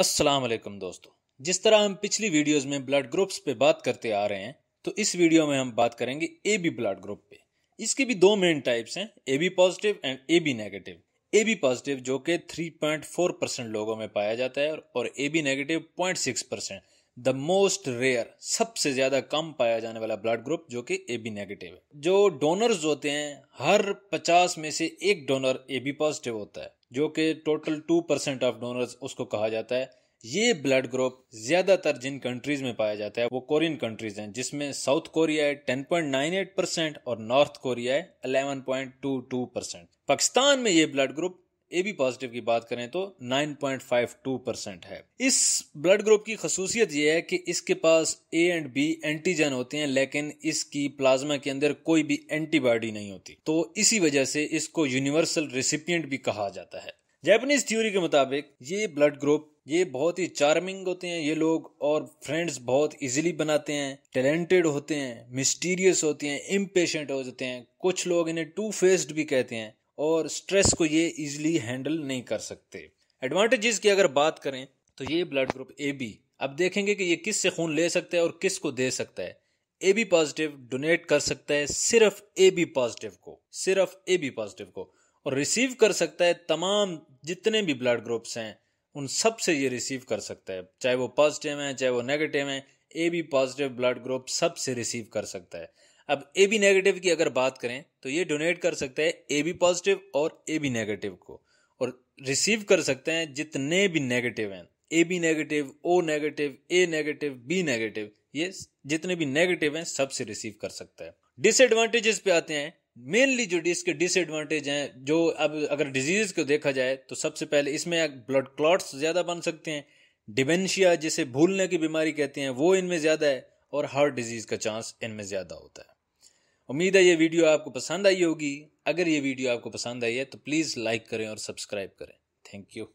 वालेकुम दोस्तों जिस तरह हम पिछली वीडियोस में ब्लड ग्रुप्स पे बात करते आ रहे हैं तो इस वीडियो में हम बात करेंगे ए बी ब्लड ग्रुप पे इसकी भी दो मेन टाइप्स हैं A B positive and A B negative A B positive जो कि 3.4 परसेंट लोगों में पाया जाता है और A B negative six percent the most rare सबसे ज्यादा कम पाया जाने वाला ब्लड ग्रुप जो कि ए बी नेगेटिव है जो डोनर्स होते हैं हर पचास में से एक डोनर ए बी पॉजिटिव होता है जो कि total two percent of donors उसको कहा जाता है ये ब्लड ग्रुप ज्यादातर जिन कंट्रीज में पाया जाता है वो कोरियन कंट्रीज हैं जिसमें साउथ कोरिया है 10.98 परसेंट और नॉर्थ कोरिया है 11.22 परसेंट पाकिस्तान में ये blood group A B positive की बात करें तो 9.52 परसेंट है इस ब्लड ग्रुप की खसूसियत यह है कि इसके पास ए एंड बी एंटीजन होते हैं लेकिन इसकी प्लाज्मा के अंदर कोई भी एंटीबॉडी नहीं होती तो इसी वजह से इसको यूनिवर्सल रिसिपियंट भी कहा जाता है जैपनीज थ्योरी के मुताबिक ये ब्लड ग्रुप ये बहुत ही चार्मिंग होते हैं ये लोग और फ्रेंड्स बहुत इजीली बनाते हैं टैलेंटेड होते हैं मिस्टीरियस होते हैं इम्पेशेंट हो जाते हैं कुछ लोग इन्हें टू फेस्ड भी कहते हैं और स्ट्रेस को ये इजीली हैंडल नहीं कर सकते एडवांटेजेस की अगर बात करें तो ये ब्लड ग्रुप ए बी अब देखेंगे कि ये किस से खून ले सकता है और किस को दे सकता है ए बी पॉजिटिव डोनेट कर सकता है सिर्फ ए बी पॉजिटिव को सिर्फ ए बी पॉजिटिव को और रिसीव कर सकता है तमाम जितने भी ब्लड ग्रुप्स हैं उन सब से ये रिसीव कर सकता है चाहे वो पॉजिटिव हैं चाहे वो नेगेटिव हैं A B positive blood group सब से रिसीव कर सकता है अब ए बी नेगेटिव की अगर बात करें तो ये डोनेट कर सकते हैं ए बी पॉजिटिव और ए बी नेगेटिव को और रिसीव कर सकते हैं जितने भी नेगेटिव हैं A B negative O negative A negative B negative ये जितने भी नेगेटिव हैं सबसे रिसीव कर सकता है डिसएडवांटेजेस पे आते हैं मेनली जो इसके डिसएडवांटेज हैं जो अब अगर डिजीज को देखा जाए तो सबसे पहले इसमें ब्लड क्लॉट्स ज़्यादा बन सकते हैं डिमेंशिया जिसे भूलने की बीमारी कहते हैं वो इनमें ज़्यादा है और हार्ट डिजीज़ का चांस इनमें ज़्यादा होता है उम्मीद है ये वीडियो आपको पसंद आई होगी अगर ये वीडियो आपको पसंद आई है तो प्लीज़ लाइक करें और सब्सक्राइब करें थैंक यू